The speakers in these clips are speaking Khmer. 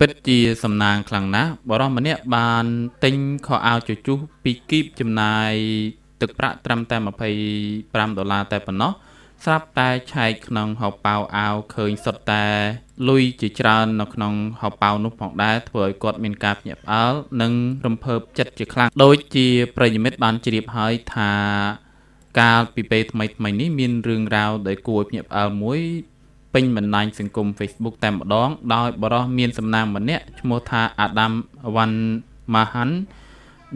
ពិតជាសំណាងខ្លាំងណាស់បរិសម្នាក់បានទិញខោអាវជជុះពីគីបចំណាយ ទឹកប្រាក់ត្រឹមតែ25ដុល្លារតែប៉ុណ្ណោះស្រាប់តែឆែកក្នុងហោប៉ៅអាវឃើញសុទ្ធតែលុយជាច្រើននៅក្នុងហោប៉ៅនោះផងដែរធ្វើឲ្យគាត់មានការភ្ញាក់ផ្អើលនិងរំភើបចិត្តជាខ្លាំងដូចជាប្រិយមិត្តបានជ្រាបហើយថាកាលពីពេលថ្មីថ្មីនេះមានរឿងរ៉ាវដែលគួរឲ្យភ្ញាក់ផ្អើលមួយពេញបណ្ដាញសង្គម Facebook តែម្ដង ដោយបរិះមានសំណាងម្នាក់ឈ្មោះថាអាដាមវ៉ាន់ម៉ាហាន់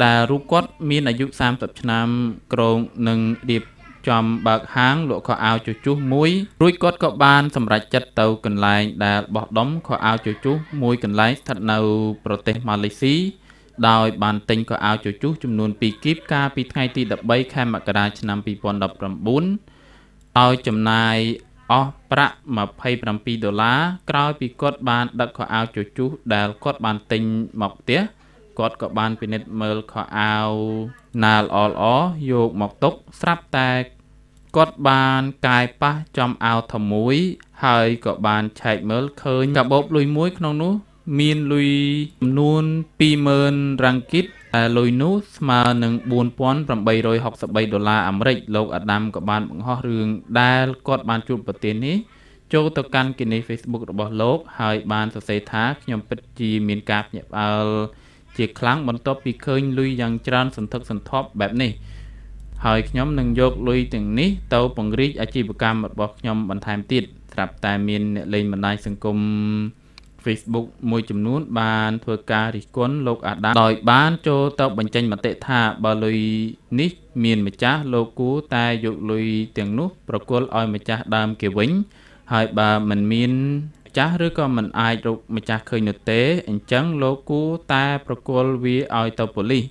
ដែលរូបគាត់មានអាយុ30ឆ្នាំក្រងនឹងរៀបចំបើកហាង លក់ខោអាវជជុះមួយរួចគាត់ក៏បានសម្រេចចិត្តទៅកន្លែងដែលបោះដុំខោអាវជជុះមួយកន្លែងស្ថិតនៅ ប្រទេសម៉ាឡេស៊ីដោយបានទិញខោអាវជជុះចំនួន2គីបកាលពីថ្ងៃទី13ខែមករាឆ្នាំ2019ដោយចំណាយអស់ប្រាក់27ដុល្លារក្រោយពីគាត់បាន ដឹកខោអាវជជុះដែលគាត់បានទិញមកផ្ទះគាត់ក៏បានពិនិត្យមើលខោអាវណាល្អល្អយកមកទុកស្រាប់តែគាត់បានកាយប៉ះចំអាវធំមួយ ហើយក៏បានឆែកមើល ឃើញកាបូបលុយមួយក្នុងនោះមានលុយចំនួន20000រ៉ាំងគីតតែលុយនោះស្មើនឹង4863ដុល្លារអាមេរិកលោកអាដាមក៏បានបង្ហោះរឿងដែលគាត់បានជួបប្រទេសនេះចូលទៅកាន់គណនី Facebook របស់លោកហើយបានសរសេរថាខ្ញុំពិតជាមានការភ្ញាក់ផ្អើលជាខ្លាំងបន្ទាប់ពីឃើញលុយយ៉ាងច្រើនសន្ធឹកសន្ធាប់បែបនេះ ហើយខ្ញុំនឹងយកលុយទាំងនេះទៅពង្រីកអាជីវកម្មរបស់ខ្ញុំបន្ថែមទៀតស្រាប់តែមានអ្នកលេងបណ្ដាញសង្គម Facebook មួយចំនួនបានធ្វើការរិះគន់លោកអាដាមដោយបានចូលទៅបញ្ចេញមតិថាបើលុយនេះមានម្ចាស់លោកគួរតែយកលុយទាំងនោះប្រគល់ឲ្យម្ចាស់ដើមគេវិញ ហើយបើមិនមានម្ចាស់ឬក៏មិនអាចរកម្ចាស់ឃើញនោះទេអញ្ចឹងលោកគួរតែប្រគល់វាឲ្យទៅប៉ូលីស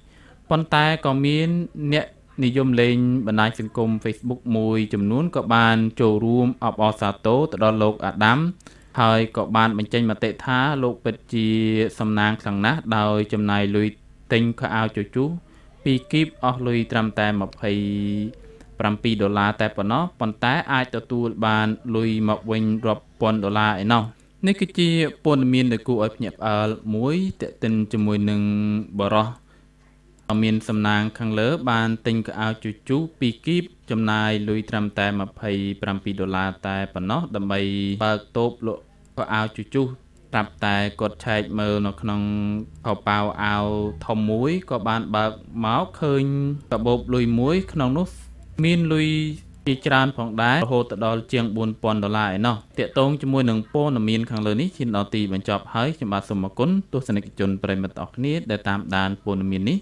ប៉ុន្តែក៏មានអ្នកនិយមលេងបណ្ដាញសង្គម Facebook មួយចំនួនក៏បានចូលរួមអបអរសាទរទៅដល់លោកអាដាមហើយក៏បានបញ្ចេញមតិថាលោកពិតជាសំណាងខ្លាំងណាស់ដោយចំណាយលុយទិញខោអាវជជុះពីគីបអស់លុយត្រឹមតែ27ដុល្លារតែប៉ុណ្ណោះប៉ុន្តែអាចទទួល បានលុយមកវិញរាប់ពាន់ដុល្លារឯណោះនេះគឺជាព័ត៌មានដែលគួរឲ្យភ្ញាក់ផ្អើលមួយតេតិនជាមួយនឹងបរោះមានសំណាងខាងលើ បានទិញកៅអៅជូជូពីគីបចំណាយលុយត្រឹមតែ27ដុល្លារតែប៉ុណ្ណោះដើម្បីបើកតូបលក់ក៏អាវជជុះតាប់តែគាត់ឆែកមើលនៅក្នុងផប៉ៅអាវធំមួយក៏បានបើកមកឃើញបបោបលុយមួយក្នុងនោះមានលុយជាច្រើនផងដែររហូតដល់ជាង4000ដុល្លារឯណោះតាកតងជាមួយនឹងព័ត៌មានខាងលើនេះឈានដល់ទីបញ្ចប់ហើយខ្ញុំបាទសូមអគុណទស្សនិកជនប្រិមិត្តអរគ្នាដែលតាមដានព័ត៌មាននេះ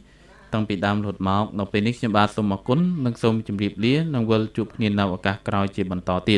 តាំងពីដើមរហូតមកនៅពេលនេះខ្ញុំបាទសូមអគុណនិងសូមជម្រាបលានិងវិលជួបគ្នានៅឱកាសក្រោយជាបន្តទៀត